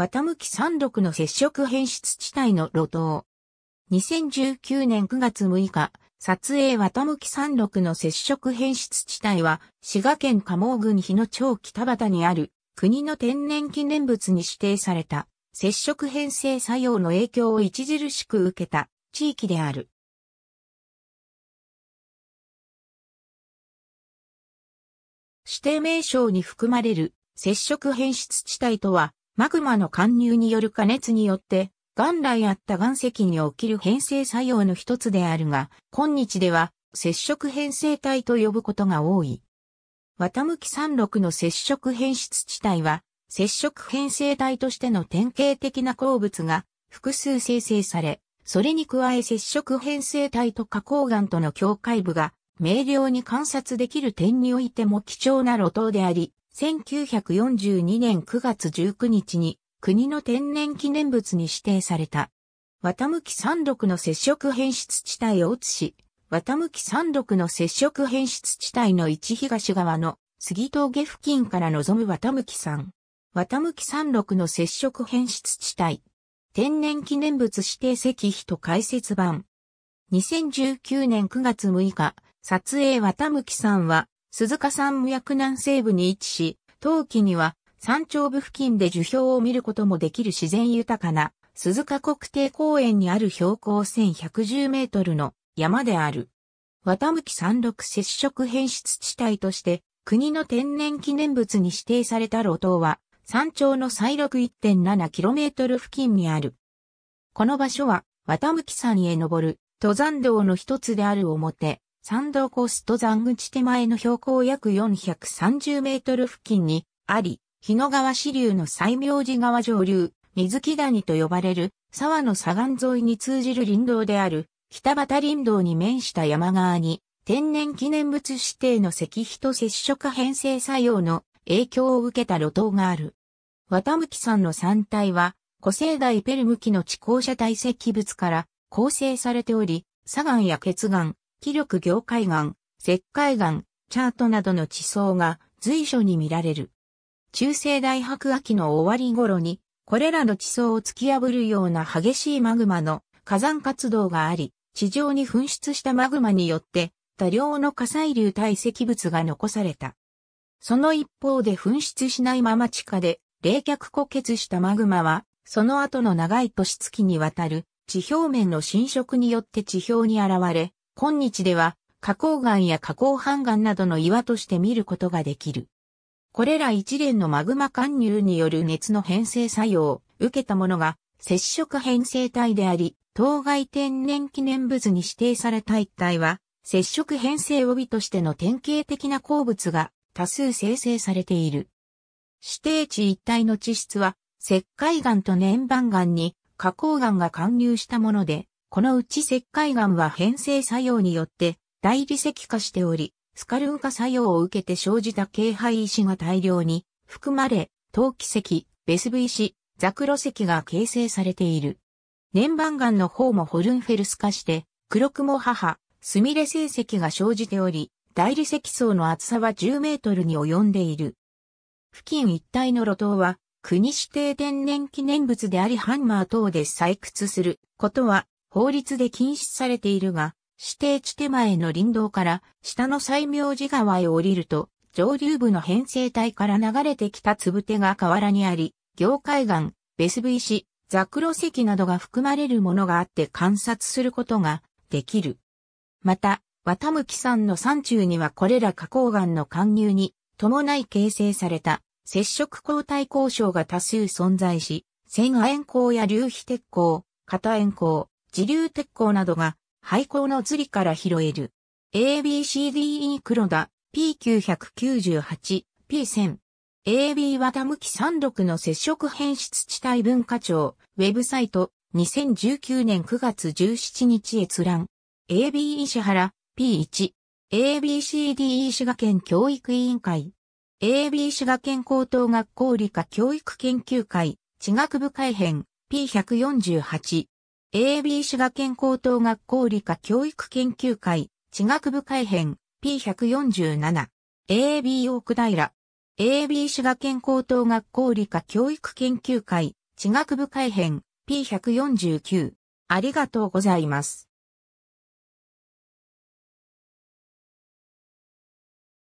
綿向き山麓の接触変質地帯の路頭。2019年9月6日、撮影綿向山麓の接触変質地帯は、滋賀県加茂郡日野町北畑にある、国の天然記念物に指定された、接触変性作用の影響を著しく受けた地域である。指定名称に含まれる接触変質地帯とは、マグマの貫入による加熱によって、元来あった岩石に起きる変成作用の一つであるが、今日では接触変成体と呼ぶことが多い。綿向き36の接触変質地帯は、接触変成体としての典型的な鉱物が複数生成され、それに加え接触変成体と花崗岩との境界部が明瞭に観察できる点においても貴重な路頭であり、1942年9月19日に国の天然記念物に指定された。綿向き山麓の接触変質地帯を移し、綿向き山麓の接触変質地帯の一東側の杉峠付近から望む綿向き山。綿向き山麓の接触変質地帯。天然記念物指定石碑と解説版。2019年9月6日、撮影綿向き山は鈴鹿山無役南西部に位置し、冬季には山頂部付近で樹氷を見ることもできる自然豊かな鈴鹿国定公園にある標高1110メートルの山である。綿向山麓接触変質地帯として国の天然記念物に指定された路頭は山頂の最6 1.7km 付近にある。この場所は綿向山へ登る登山道の一つである表山道コースと山口手前の標高約430メートル付近にあり、日野川支流の西明寺川上流、水木谷と呼ばれる沢の左岸沿いに通じる林道である北畑林道に面した山側に天然記念物指定の石碑と接触編成作用の影響を受けた路頭がある。綿向さんの山体は古生代ペルム紀の地高者堆積物から構成されており、砂岩や血岩、気力凝海岩、石灰岩、チャートなどの地層が随所に見られる。中世大白亜紀の終わり頃に、これらの地層を突き破るような激しいマグマの火山活動があり、地上に噴出したマグマによって多量の火砕流堆積物が残された。その一方で噴出しないまま地下で冷却固結したマグマは、その後の長い年月にわたる地表面の侵食によって地表に現れ、今日では、花崗岩や花崗半岩などの岩として見ることができる。これら一連のマグマ貫入による熱の変成作用を受けたものが接触変成体であり、当該天然記念物に指定された一体は、接触変成帯としての典型的な鉱物が多数生成されている。指定地一帯の地質は、石灰岩と粘板岩に花崗岩が貫入したもので、このうち石灰岩は変成作用によって大理石化しており、スカルン化作用を受けて生じた軽廃石が大量に含まれ、陶器石、ベスブ石、ザクロ石が形成されている。年番岩の方もホルンフェルス化して、黒雲母、スミレ成石が生じており、大理石層の厚さは10メートルに及んでいる。付近一帯の路頭は、国指定天然記念物でありハンマー等で採掘することは法律で禁止されているが、指定地手前の林道から下の西明寺川へ降りると、上流部の編成帯から流れてきたつぶてが河原にあり、行海岩、ベスブイ石、ザクロ石などが含まれるものがあって観察することができる。また、綿向山の山中にはこれら花崗岩の貫入に伴い形成された接触抗体交渉が多数存在し、線亜鉛鉱や流皮鉄鉱、片鉛鉱、自流鉄鋼などが廃鋼の釣りから拾える。ABCDE 黒田 P998、P1000。AB 綿向き三6の接触変質地帯文化庁、ウェブサイト、2019年9月17日閲覧。AB 石原、P1。ABCDE 滋賀県教育委員会。AB 滋賀県高等学校理科教育研究会、地学部改編、P148。AB 滋賀県高等学校理科教育研究会、地学部改編 P147、AB 大久平、AB 滋賀県高等学校理科教育研究会、地学部改編 P149、ありがとうございます。